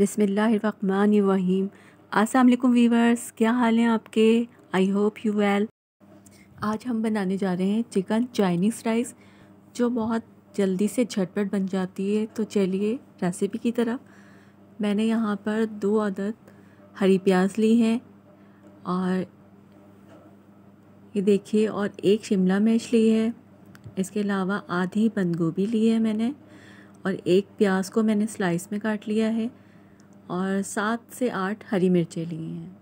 बिसमीम असलम वीवर्स क्या हाल हैं आपके आई होप यू वेल आज हम बनाने जा रहे हैं चिकन चाइनीज़ राइस जो बहुत जल्दी से झटपट बन जाती है तो चलिए रेसिपी की तरफ मैंने यहाँ पर दो आदद हरी प्याज ली हैं और ये देखिए और एक शिमला मिर्च ली है इसके अलावा आधी बंद गोभी ली है मैंने और एक प्याज को मैंने स्लाइस में काट लिया है और सात से आठ हरी मिर्चें ली हैं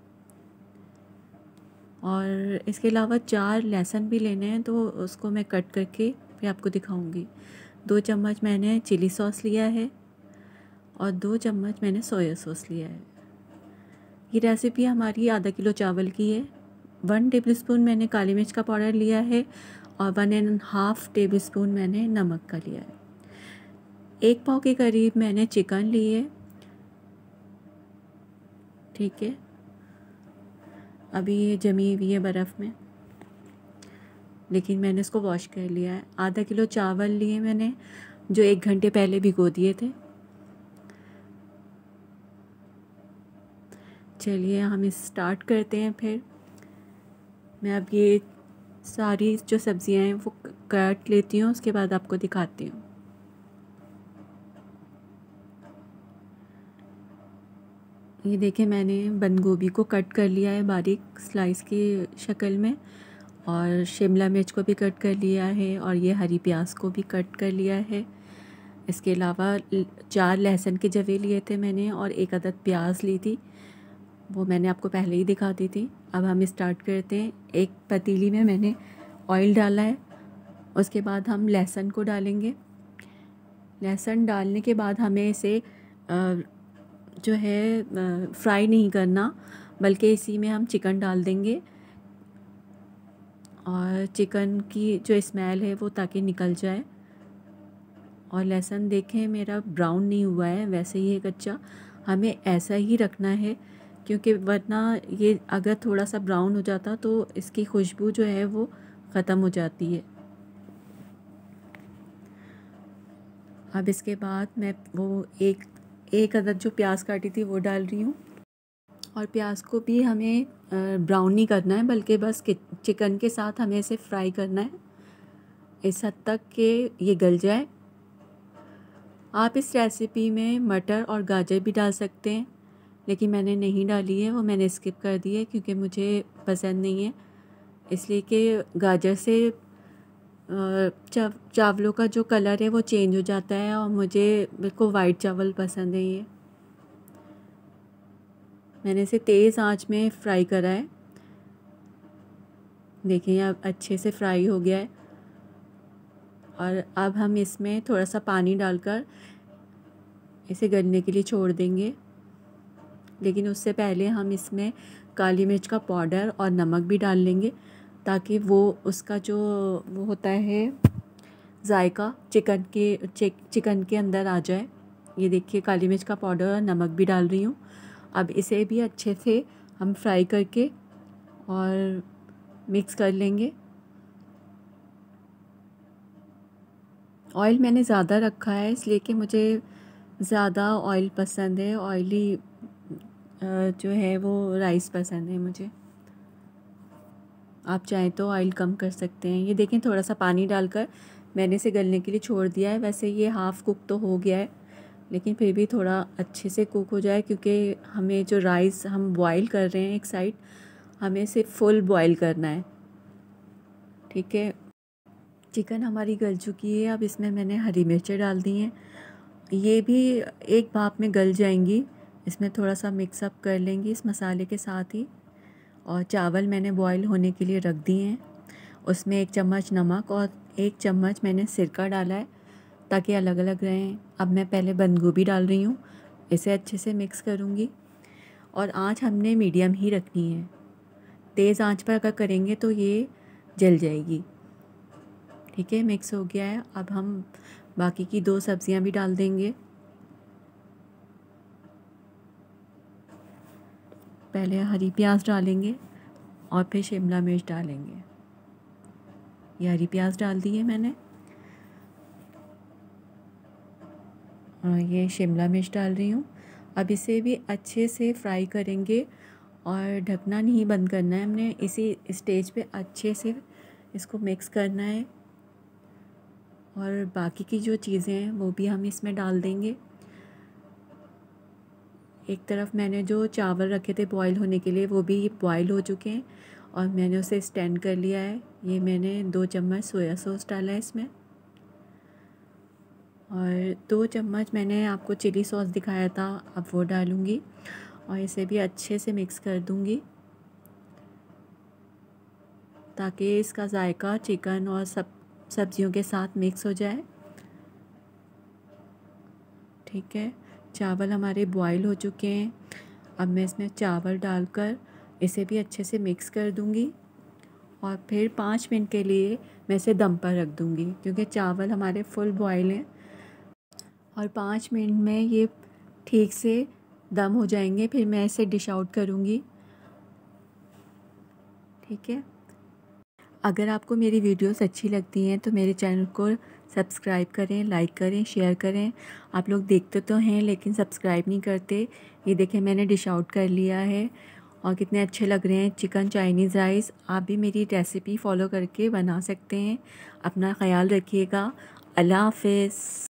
और इसके अलावा चार लहसुन भी लेने हैं तो उसको मैं कट करके फिर आपको दिखाऊंगी दो चम्मच मैंने चिली सॉस लिया है और दो चम्मच मैंने सोया सॉस लिया है ये रेसिपी हमारी आधा किलो चावल की है वन टेबल स्पून मैंने काली मिर्च का पाउडर लिया है और one and half tablespoon मैंने नमक का लिया है एक पाव के करीब मैंने चिकन लिए ठीक है अभी ये जमी हुई है बर्फ़ में लेकिन मैंने इसको वॉश कर लिया है आधा किलो चावल लिए मैंने जो एक घंटे पहले भिगो दिए थे चलिए हम स्टार्ट करते हैं फिर मैं अब ये सारी जो सब्ज़ियाँ हैं वो काट लेती हूँ उसके बाद आपको दिखाती हूँ ये देखे मैंने बंद गोभी को कट कर लिया है बारीक स्लाइस की शक्ल में और शिमला मिर्च को भी कट कर लिया है और ये हरी प्याज को भी कट कर लिया है इसके अलावा चार लहसुन के जवे लिए थे मैंने और एक अदद प्याज ली थी वो मैंने आपको पहले ही दिखा दी थी अब हम स्टार्ट करते हैं एक पतीली में मैंने ऑयल डाला है उसके बाद हम लहसुन को डालेंगे लहसुन डालने के बाद हमें इसे जो है फ्राई नहीं करना बल्कि इसी में हम चिकन डाल देंगे और चिकन की जो स्मेल है वो ताकि निकल जाए और लहसुन देखें मेरा ब्राउन नहीं हुआ है वैसे ही है कच्चा हमें ऐसा ही रखना है क्योंकि वरना ये अगर थोड़ा सा ब्राउन हो जाता तो इसकी खुशबू जो है वो ख़त्म हो जाती है अब इसके बाद मैं वो एक एक अदद जो प्याज काटी थी वो डाल रही हूँ और प्याज को भी हमें ब्राउन नहीं करना है बल्कि बस चिकन के साथ हमें इसे फ्राई करना है इस हद तक कि ये गल जाए आप इस रेसिपी में मटर और गाजर भी डाल सकते हैं लेकिन मैंने नहीं डाली है वो मैंने स्किप कर दी है क्योंकि मुझे पसंद नहीं है इसलिए कि गाजर से चावलों का जो कलर है वो चेंज हो जाता है और मुझे मेरे को वाइट चावल पसंद है ये मैंने इसे तेज़ आंच में फ्राई करा है देखिए अब अच्छे से फ्राई हो गया है और अब हम इसमें थोड़ा सा पानी डालकर इसे गलने के लिए छोड़ देंगे लेकिन उससे पहले हम इसमें काली मिर्च का पाउडर और नमक भी डाल लेंगे ताकि वो उसका जो वो होता है जायका चिकन के चिक, चिकन के अंदर आ जाए ये देखिए काली मिर्च का पाउडर और नमक भी डाल रही हूँ अब इसे भी अच्छे से हम फ्राई करके और मिक्स कर लेंगे ऑयल मैंने ज़्यादा रखा है इसलिए कि मुझे ज़्यादा ऑयल पसंद है ऑयली जो है वो राइस पसंद है मुझे आप चाहें तो ऑयल कम कर सकते हैं ये देखें थोड़ा सा पानी डालकर मैंने इसे गलने के लिए छोड़ दिया है वैसे ये हाफ़ कुक तो हो गया है लेकिन फिर भी थोड़ा अच्छे से कुक हो जाए क्योंकि हमें जो राइस हम बॉईल कर रहे हैं एक साइड हमें इसे फुल बॉईल करना है ठीक है चिकन हमारी गल चुकी है अब इसमें मैंने हरी मिर्चें डाल दी हैं ये भी एक भाप में गल जाएंगी इसमें थोड़ा सा मिक्सअप कर लेंगी इस मसाले के साथ ही और चावल मैंने बॉईल होने के लिए रख दिए हैं उसमें एक चम्मच नमक और एक चम्मच मैंने सिरका डाला है ताकि अलग अलग रहें अब मैं पहले बंद गोभी डाल रही हूँ इसे अच्छे से मिक्स करूँगी और आँच हमने मीडियम ही रखनी है तेज़ आँच पर अगर करेंगे तो ये जल जाएगी ठीक है मिक्स हो गया है अब हम बाकी की दो सब्ज़ियाँ भी डाल देंगे पहले हरी प्याज डालेंगे और फिर शिमला मिर्च डालेंगे ये हरी प्याज डाल दी है मैंने ये शिमला मिर्च डाल रही हूँ अब इसे भी अच्छे से फ्राई करेंगे और ढकना नहीं बंद करना है हमने इसी स्टेज पे अच्छे से इसको मिक्स करना है और बाकी की जो चीज़ें हैं वो भी हम इसमें डाल देंगे एक तरफ मैंने जो चावल रखे थे बॉईल होने के लिए वो भी बॉईल हो चुके हैं और मैंने उसे स्टैंड कर लिया है ये मैंने दो चम्मच सोया सॉस डाला है इसमें और दो चम्मच मैंने आपको चिली सॉस दिखाया था अब वो डालूँगी और इसे भी अच्छे से मिक्स कर दूँगी ताकि इसका जायका चिकन और सब सब्जियों के साथ मिक्स हो जाए ठीक है चावल हमारे बॉईल हो चुके हैं अब मैं इसमें चावल डालकर इसे भी अच्छे से मिक्स कर दूंगी और फिर पाँच मिनट के लिए मैं इसे दम पर रख दूंगी क्योंकि चावल हमारे फुल बॉयल हैं और पाँच मिनट में ये ठीक से दम हो जाएंगे फिर मैं इसे डिश आउट करूँगी ठीक है अगर आपको मेरी वीडियोस अच्छी लगती हैं तो मेरे चैनल को सब्सक्राइब करें लाइक करें शेयर करें आप लोग देखते तो हैं लेकिन सब्सक्राइब नहीं करते ये देखें मैंने डिश आउट कर लिया है और कितने अच्छे लग रहे हैं चिकन चाइनीज़ राइस आप भी मेरी रेसिपी फॉलो करके बना सकते हैं अपना ख्याल रखिएगा अल्लाह हाफ